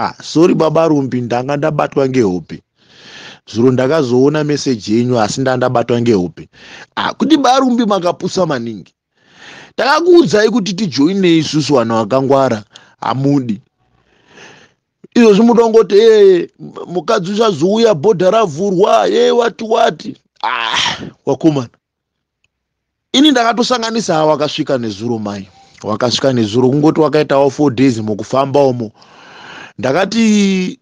ah, sori baba rumbi ndanga ndabatwa ngehope zviro ndakazoona meseji yenyu asi ndandabatwa ngehope ah, kuti barumbi makapusa maningi takakuudzai kuti tijoinei isusu vanhu vakangwara hamudi izvozvi mutongoti e mukadzi uchazouya bhodha ravhurwa e wati wati ah, wakomana ini ndakatosanganisa wakasvika nezuro mai wakasvika nezuro kungoti wakaitawo four days mukufambaomo wa ndakati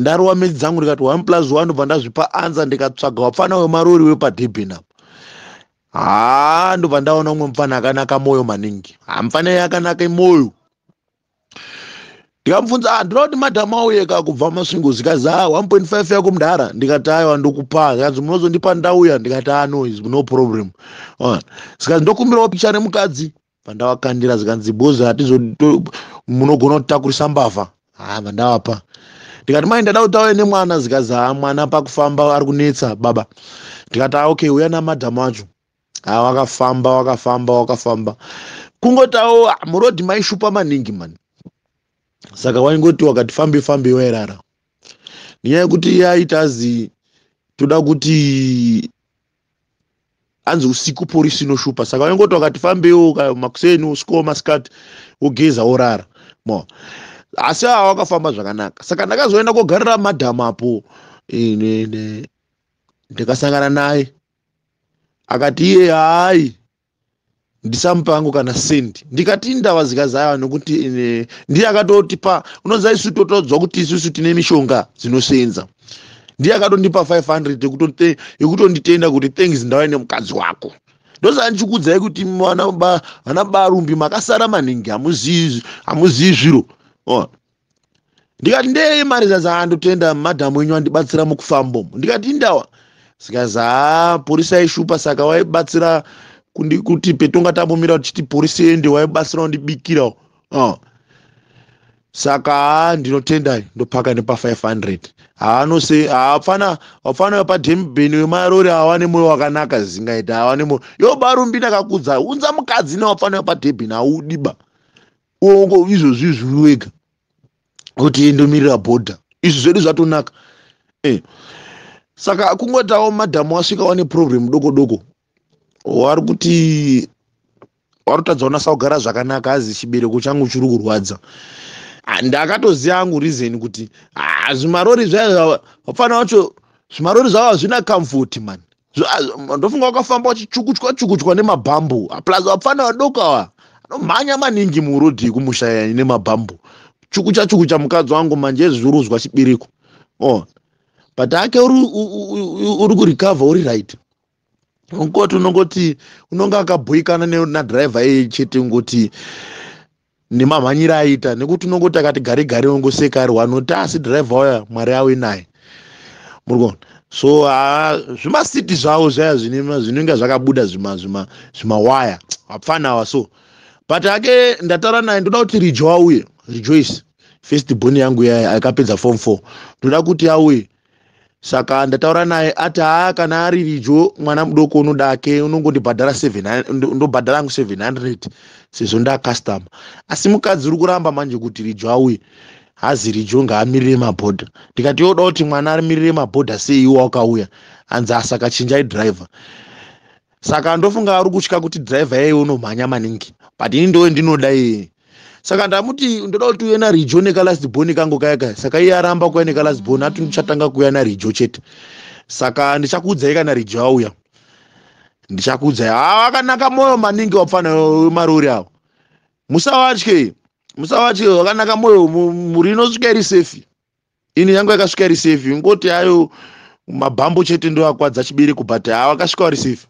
ndarowa medzi dzangu ndikati one plus one ndobva ndazvipa anza ndikatsvaga wapfana wemarori wepadhibhina haa ndobva ndaona umwe mufana akanaka mwoyo maningi hamufana ye akanaka mwoyo ndikamubvunza a ah, ndoda kuti madhamu auyeka kubva masingles a ah, one point five yako mudhara ndikati aiwa ndokupa kazi munozondipa ndauya ndikati a ah, no no problem sikazi ndokumbirawo picha remukadzi pandawakandira zikanzi bhozi hatizmunogona kutakurisa mbavha hava ndapa ndikati mai ndada kutaura nemwana zikazi ha mwana pakufamba ari kunetsa baba ndikati ah, okay uya namadhamu acho ha ah, wakafamba wakafamba wakafamba kungotawo ah, murodhi maishupa maningi mani saka waingoti wakati fambi fambi wairara nenyaya yekuti yaitazi toda kuti anzi usiku porisi inoshupa saka waingoti wakati fambiwo makuseni usiku wamasikati wogeza worara mo asi ava vakafamba zvakanaka saka ndakazoenda kogarira madhamu apo ndikasangana naye akati iye hai ndisamupango kana sendi ndikati ndava zikazaiva nokuti ndiye akatotipa unoza isu totodzwa kuti isusu tine mishonga dzinosenza ndiye akatondipa 500 yekutonditenda kuti thanks ndava nemukadzi wako ndosa ndichikuudzai kuti vanabarumbi makasara maningi hamuzii zviro ndikati ndei mari zazaandotenda madhamu enyu andibatsira mukufamba umo ndikati indawa saka zaapurisa ishupa saka waibatsira kuti petonga tambomira tichiti purisi ende waibatsira undibikirawo saka ha ndinotenda ndopaka nepa500 haano se hafana hafana wepadhembin wemarori hawa nemwoyo wakanaka zingaita hawa nemwoyo yobarumbina kakudza unza mukadzi newafana wepadhembin haudiba uongo izvozvi zviri wega kuti indomirira bhodha izvi zvedu zvatonaka e. saka kungoitawo madhamu asvika wane problemu doko doko wari kuti warutadzaona sakugara zvakanaka azi chibereko changu chiri kurwadza ah, ndakatoziva angu reazon kuti ah, zvimarori zvaa fana wacho zvimarori zvavo hazvina kamfoti man ndofunga wakafamba wachichukuchwa chukuchwa nemabhambu plus vapfana vadoko ava anomhanya maningi murodhi yekumushayaine mabhambu chuku chachuku chamukadzi wangu manje zviurizwa chibiriko o but ake uri kurecavhe uri right ungoti unongoti unonge akabhuikana nadhiraivha iye chete ungoti nemamhanyiro aiita nekuti unongoti akati gari gari ongosekari wanoti asi dhiraivha waya mwari awe naye murikuona so zvimasiti zvavo zvaya zvinenge zvakabuda zvimawaya apfanawa so but ake ndataura naye ndoda kuti rijo auye rejoice first boni yangu ya akapedza form four ndoda kuti yawe saka ndataura naye ati haa kana ari rijo mwana mudoko unodake unongondibhadhara ndobhadhara angu 700 sezvo ndacustome asi mukadzi uri kuramba manje kuti rijo awe hazi rijo ngaamirire mabhodha ndikati yoda kuti mwana amirire mabhodha seiwo akauya anzi asaka chinjai dhraivha saka ndofunga ari kutya kuti dhraivha yaiyo unomhanya maningi but ini ndoe ndinoda iyee saka ndamuti ndoda kuti uye narijo nekalast boni kango kayaka saka iye aramba kuya nekalast boni ati ndichatanga kuya narijo chete saka ndichakuudzai kana rijo auya ndichakuudzai hawa akanaka mwoyo maningi wapfana wemarori eh, avo musavatye musavatye wakanaka mwoyo muri inosvika iri sefi ini yangu yakasvika iri sefi ngoti hayo mabhambo chete ndoakwadza chibereko but hawa akasvika ari sefi